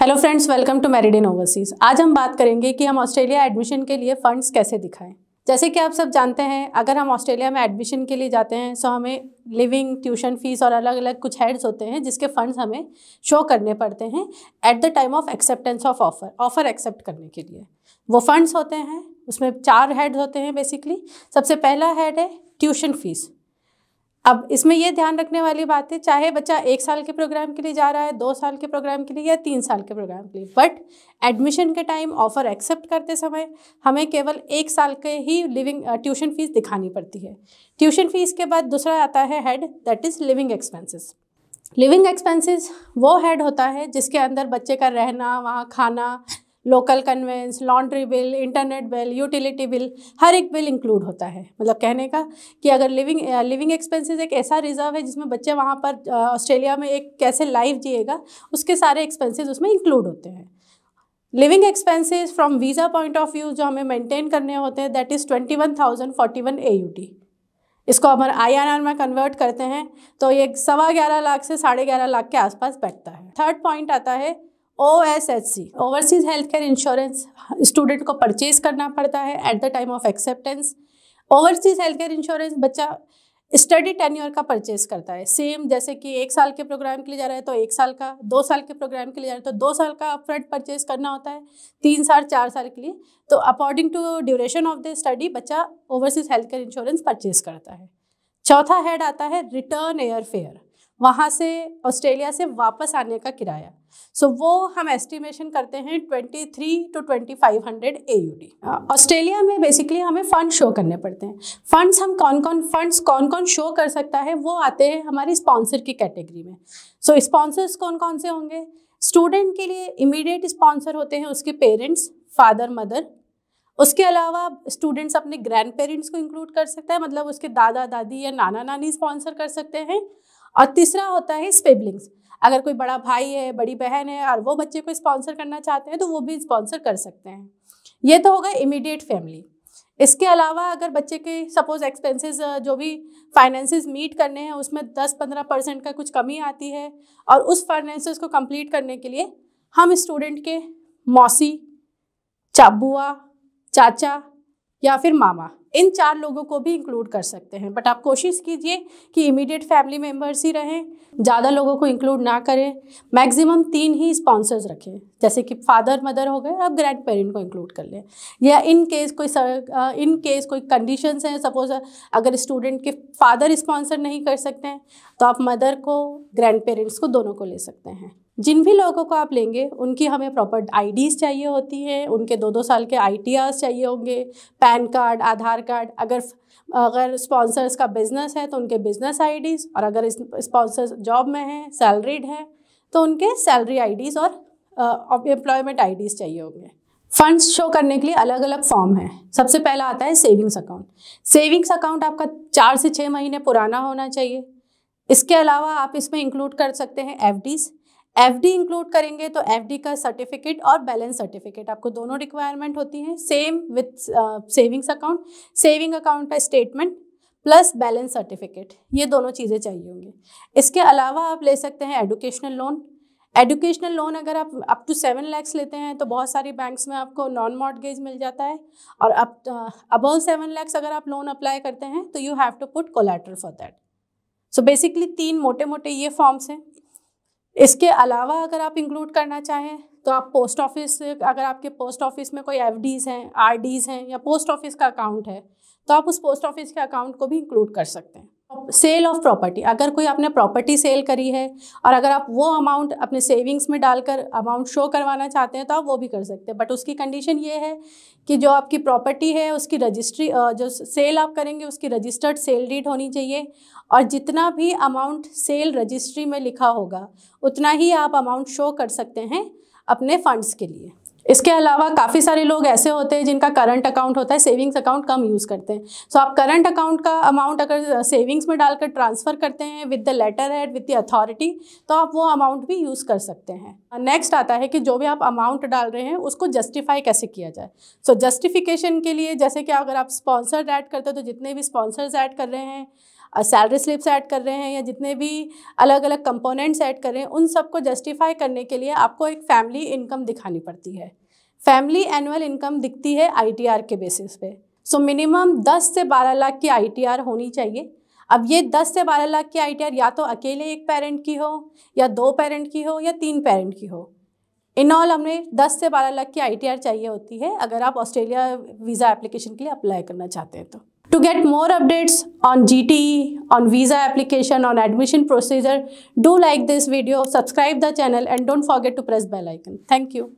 Hello friends welcome to Meridian Overseas आज हम बात करेंगे कि हम ऑस्ट्रेलिया एडमिशन के लिए फ़ंड्स कैसे दिखाएं जैसे कि आप सब जानते हैं अगर हम ऑस्ट्रेलिया में एडमिशन के लिए जाते हैं सो हमें लिविंग ट्यूशन फीस और अलग अलग कुछ हेड्स होते हैं जिसके फंड्स हमें शो करने पड़ते हैं at the time of acceptance of offer offer accept करने के लिए वो फंड्स होते हैं उसमें चार हेड्स होते हैं बेसिकली सबसे पहला हेड है ट्यूशन फीस अब इसमें यह ध्यान रखने वाली बात है चाहे बच्चा एक साल के प्रोग्राम के लिए जा रहा है दो साल के प्रोग्राम के लिए या तीन साल के प्रोग्राम के लिए बट एडमिशन के टाइम ऑफ़र एक्सेप्ट करते समय हमें केवल एक साल के ही लिविंग ट्यूशन फ़ीस दिखानी पड़ती है ट्यूशन फ़ीस के बाद दूसरा आता है head that is living expenses living expenses वो हेड होता है जिसके अंदर बच्चे का रहना वहाँ खाना local conveyance laundry bill internet bill utility bill हर एक बिल इंक्लूड होता है मतलब कहने का कि अगर लिविंग लिविंग एक्सपेंसेस एक ऐसा रिजर्व है जिसमें बच्चे वहाँ पर ऑस्ट्रेलिया में एक कैसे लाइफ जिएगा उसके सारे एक्सपेंसेस उसमें इंक्लूड होते हैं living expenses from visa point of view जो हमें मेंटेन करने होते हैं that is twenty one thousand forty one A U D इसको हम आई एन आर में कन्वर्ट करते हैं तो ये सवा ग्यारह लाख से साढ़े ग्यारह लाख के आसपास बैठता है थर्ड पॉइंट आता है O S H C overseas health care insurance student को परचेज करना पड़ता है at the time of acceptance overseas health care insurance बच्चा स्टडी टेन ईयर का परचेज करता है सेम जैसे कि एक साल के प्रोग्राम के लिए जा रहा है तो एक साल का दो साल के प्रोग्राम के लिए जा रहा है तो दो साल का अपफ्रंट परचेज करना होता है तीन साल चार साल के लिए तो according to duration of the study बच्चा overseas health care insurance purchase करता है चौथा हेड आता है रिटर्न एयर फेयर वहाँ से ऑस्ट्रेलिया से वापस आने का किराया सो so, वो हम एस्टिमेशन करते हैं 23 to twenty five hundred Australia में बेसिकली हमें फंड शो करने पड़ते हैं फंड्स हम कौन कौन फंड्स कौन कौन शो कर सकता है वो आते हैं हमारी स्पॉन्सर की कैटेगरी में सो so, स्पॉन्सर्स कौन कौन से होंगे स्टूडेंट के लिए इमीडिएट स्पॉन्सर होते हैं उसके पेरेंट्स फादर मदर उसके अलावा स्टूडेंट्स अपने ग्रैंड पेरेंट्स को इंक्लूड कर सकता है मतलब उसके दादा दादी या नाना नानी स्पॉन्सर कर सकते हैं और तीसरा होता है स्पेबलिंग्स अगर कोई बड़ा भाई है बड़ी बहन है और वो बच्चे को स्पॉन्सर करना चाहते हैं तो वो भी स्पॉन्सर कर सकते हैं ये तो होगा इमीडिएट फैमिली इसके अलावा अगर बच्चे के सपोज एक्सपेंसेस जो भी फाइनेंसेस मीट करने हैं उसमें 10-15 परसेंट का कुछ कमी आती है और उस फाइनेंसेस को कंप्लीट करने के लिए हम स्टूडेंट के मौसी चाबुआ चाचा या फिर मामा इन चार लोगों को भी इंक्लूड कर सकते हैं बट आप कोशिश कीजिए कि इमीडिएट फैमिली मेम्बर्स ही रहें ज़्यादा लोगों को इंक्लूड ना करें मैक्सिमम तीन ही स्पॉन्सर्स रखें जैसे कि फादर मदर हो गए आप ग्रैंड पेरेंट को इंक्लूड कर लें या इन केस कोई सर, इन केस कोई कंडीशंस हैं सपोज uh, अगर स्टूडेंट के फादर स्पॉन्सर नहीं कर सकते हैं तो आप मदर को ग्रैंड पेरेंट्स को दोनों को ले सकते हैं जिन भी लोगों को आप लेंगे उनकी हमें प्रॉपर आईडीज़ चाहिए होती हैं उनके दो दो साल के आई चाहिए होंगे पैन कार्ड आधार कार्ड अगर अगर स्पॉन्सर्स का बिज़नेस है तो उनके बिज़नेस आई और अगर स्पॉन्सर्स जॉब में हैं सैलरीड हैं तो उनके सैलरी आई और एम्प्लॉयमेंट आई चाहिए होंगे फंड्स शो करने के लिए अलग अलग फॉर्म है सबसे पहला आता है सेविंग्स अकाउंट सेविंग्स अकाउंट आपका चार से छः महीने पुराना होना चाहिए इसके अलावा आप इसमें इंक्लूड कर सकते हैं एफ एफ इंक्लूड करेंगे तो एफ का सर्टिफिकेट और बैलेंस सर्टिफिकेट आपको दोनों रिक्वायरमेंट होती हैं same with savings account saving account का स्टेटमेंट प्लस बैलेंस सर्टिफिकेट ये दोनों चीज़ें चाहिए होंगी इसके अलावा आप ले सकते हैं एडुकेशनल लोन एडुकेशनल लोन अगर आप अप टू सेवन लैक्स लेते हैं तो बहुत सारी बैंक्स में आपको नॉन मॉडगेज मिल जाता है और अप अबव सेवन लैक्स अगर आप लोन अप्लाई करते हैं तो you have to put collateral for that so basically तीन मोटे मोटे ये फॉर्म्स हैं इसके अलावा अगर आप इंक्लूड करना चाहें तो आप पोस्ट ऑफिस अगर आपके पोस्ट ऑफिस में कोई एफ हैं आर हैं या पोस्ट ऑफिस का अकाउंट है तो आप उस पोस्ट ऑफिस के अकाउंट को भी इंक्लूड कर सकते हैं सेल ऑफ प्रॉपर्टी अगर कोई आपने प्रॉपर्टी सेल करी है और अगर आप वो अमाउंट अपने सेविंग्स में डालकर अमाउंट शो करवाना चाहते हैं तो आप वो भी कर सकते हैं बट उसकी कंडीशन ये है कि जो आपकी प्रॉपर्टी है उसकी रजिस्ट्री जो सेल आप करेंगे उसकी रजिस्टर्ड सेल डीड होनी चाहिए और जितना भी अमाउंट सेल रजिस्ट्री में लिखा होगा उतना ही आप अमाउंट शो कर सकते हैं अपने फंड्स के लिए इसके अलावा काफ़ी सारे लोग ऐसे होते हैं जिनका करंट अकाउंट होता है सेविंग्स अकाउंट कम यूज़ करते हैं सो so, आप करंट अकाउंट का अमाउंट अगर सेविंग्स में डालकर ट्रांसफ़र करते हैं with the letter head with the authority तो आप वो अमाउंट भी यूज़ कर सकते हैं नेक्स्ट आता है कि जो भी आप अमाउंट डाल रहे हैं उसको जस्टिफाई कैसे किया जाए सो so, जस्टिफिकेशन के लिए जैसे कि अगर आप स्पॉन्सर्ड ऐड करते हो तो जितने भी स्पॉन्सर्स ऐड कर रहे हैं सैलरी स्लिप्स ऐड कर रहे हैं या जितने भी अलग अलग कंपोनेंट्स ऐड कर रहे हैं उन सबको जस्टिफाई करने के लिए आपको एक फैमिली इनकम दिखानी पड़ती है फैमिली एनुअल इनकम दिखती है आई के बेसिस पे सो so, मिनिमम 10 से 12 लाख की आई होनी चाहिए अब ये 10 से 12 लाख की आई या तो अकेले एक पेरेंट की हो या दो पेरेंट की हो या तीन पेरेंट की हो इन ऑल हमें 10 से 12 लाख की आई चाहिए होती है अगर आप ऑस्ट्रेलिया वीज़ा एप्लीकेशन के लिए अप्लाई करना चाहते हैं तो To get more updates on GTE, on visa application, on admission procedure, do like this video, subscribe the channel and don't forget to press bell icon. Thank you.